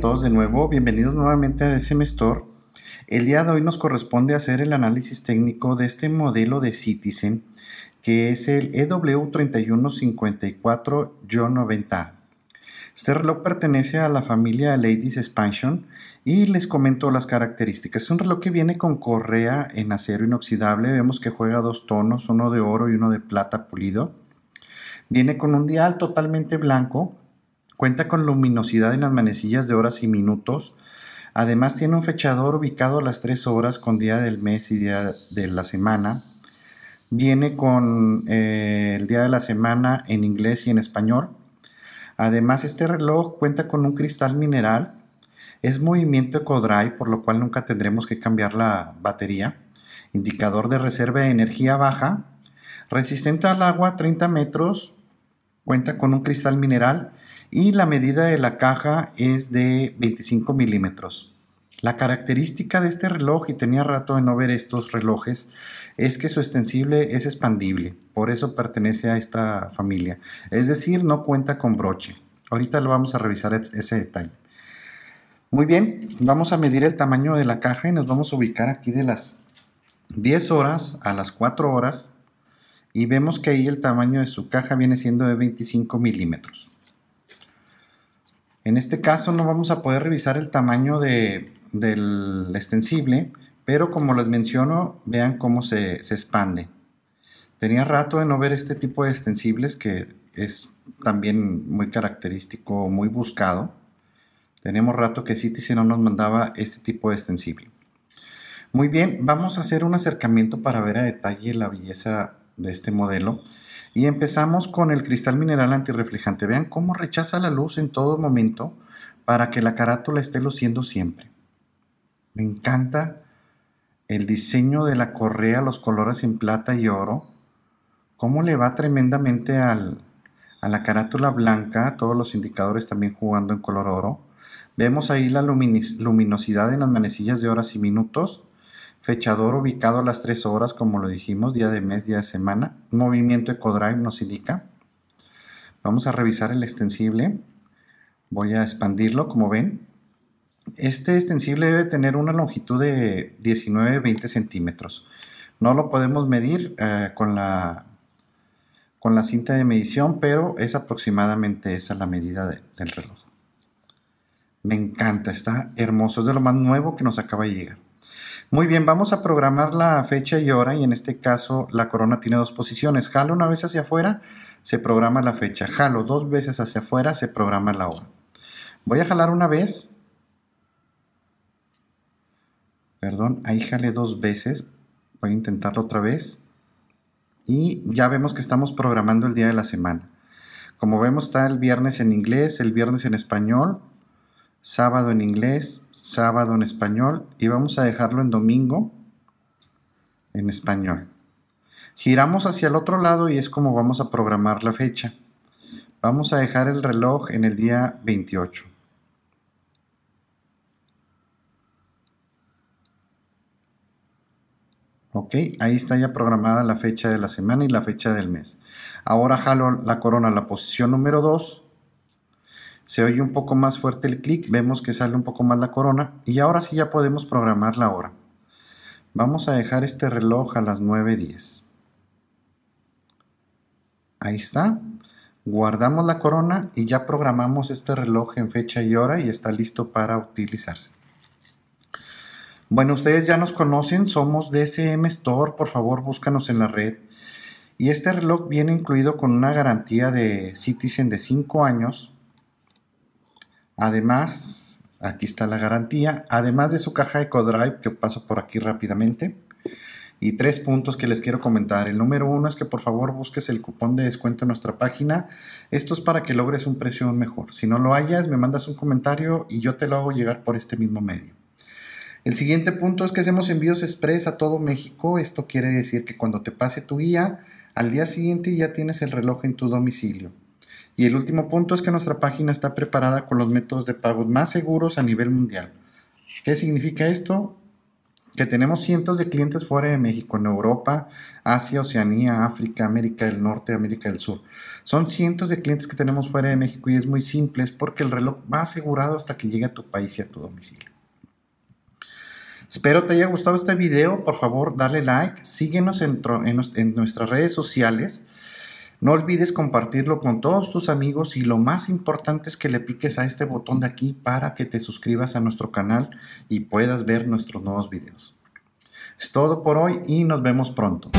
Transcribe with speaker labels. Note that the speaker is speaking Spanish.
Speaker 1: todos de nuevo, bienvenidos nuevamente a ese Store. El día de hoy nos corresponde hacer el análisis técnico de este modelo de Citizen, que es el EW3154-90. Este reloj pertenece a la familia Ladies Expansion y les comento las características. Es un reloj que viene con correa en acero inoxidable, vemos que juega dos tonos, uno de oro y uno de plata pulido. Viene con un dial totalmente blanco Cuenta con luminosidad en las manecillas de horas y minutos. Además tiene un fechador ubicado a las 3 horas con día del mes y día de la semana. Viene con eh, el día de la semana en inglés y en español. Además este reloj cuenta con un cristal mineral. Es movimiento EcoDrive por lo cual nunca tendremos que cambiar la batería. Indicador de reserva de energía baja. Resistente al agua 30 metros. Cuenta con un cristal mineral y la medida de la caja es de 25 milímetros. La característica de este reloj, y tenía rato de no ver estos relojes, es que su extensible es expandible, por eso pertenece a esta familia, es decir, no cuenta con broche. Ahorita lo vamos a revisar ese detalle. Muy bien, vamos a medir el tamaño de la caja y nos vamos a ubicar aquí de las 10 horas a las 4 horas y vemos que ahí el tamaño de su caja viene siendo de 25 milímetros. En este caso no vamos a poder revisar el tamaño del extensible, pero como les menciono, vean cómo se, expande. Tenía rato de no ver este tipo de extensibles que es también muy característico, muy buscado. Tenemos rato que si no nos mandaba este tipo de extensible. Muy bien, vamos a hacer un acercamiento para ver a detalle la belleza de este modelo. Y empezamos con el cristal mineral antirreflejante. Vean cómo rechaza la luz en todo momento para que la carátula esté luciendo siempre. Me encanta el diseño de la correa, los colores en plata y oro. Cómo le va tremendamente al, a la carátula blanca, todos los indicadores también jugando en color oro. Vemos ahí la luminosidad en las manecillas de horas y minutos Fechador ubicado a las 3 horas, como lo dijimos, día de mes, día de semana. Movimiento EcoDrive nos indica. Vamos a revisar el extensible. Voy a expandirlo, como ven. Este extensible debe tener una longitud de 19-20 centímetros. No lo podemos medir eh, con, la, con la cinta de medición, pero es aproximadamente esa la medida del reloj. Me encanta, está hermoso, es de lo más nuevo que nos acaba de llegar. Muy bien, vamos a programar la fecha y hora y en este caso la corona tiene dos posiciones. Jalo una vez hacia afuera, se programa la fecha. Jalo dos veces hacia afuera, se programa la hora. Voy a jalar una vez. Perdón, ahí jale dos veces. Voy a intentarlo otra vez. Y ya vemos que estamos programando el día de la semana. Como vemos está el viernes en inglés, el viernes en español, sábado en inglés, sábado en español y vamos a dejarlo en domingo en español. Giramos hacia el otro lado y es como vamos a programar la fecha. Vamos a dejar el reloj en el día 28. Ok, ahí está ya programada la fecha de la semana y la fecha del mes. Ahora jalo la corona a la posición número 2 se oye un poco más fuerte el clic, vemos que sale un poco más la corona y ahora sí ya podemos programar la hora. Vamos a dejar este reloj a las 9.10. Ahí está. Guardamos la corona y ya programamos este reloj en fecha y hora y está listo para utilizarse. Bueno, ustedes ya nos conocen, somos DCM Store, por favor búscanos en la red. Y este reloj viene incluido con una garantía de Citizen de 5 años Además, aquí está la garantía, además de su caja EcoDrive, que paso por aquí rápidamente. Y tres puntos que les quiero comentar. El número uno es que por favor busques el cupón de descuento en nuestra página. Esto es para que logres un precio mejor. Si no lo hayas, me mandas un comentario y yo te lo hago llegar por este mismo medio. El siguiente punto es que hacemos envíos express a todo México. Esto quiere decir que cuando te pase tu guía, al día siguiente ya tienes el reloj en tu domicilio. Y el último punto es que nuestra página está preparada con los métodos de pagos más seguros a nivel mundial. ¿Qué significa esto? Que tenemos cientos de clientes fuera de México, en Europa, Asia, Oceanía, África, América del Norte, América del Sur. Son cientos de clientes que tenemos fuera de México y es muy simple, porque el reloj va asegurado hasta que llegue a tu país y a tu domicilio. Espero te haya gustado este video, por favor dale like, síguenos en nuestras redes sociales. No olvides compartirlo con todos tus amigos y lo más importante es que le piques a este botón de aquí para que te suscribas a nuestro canal y puedas ver nuestros nuevos videos. Es todo por hoy y nos vemos pronto.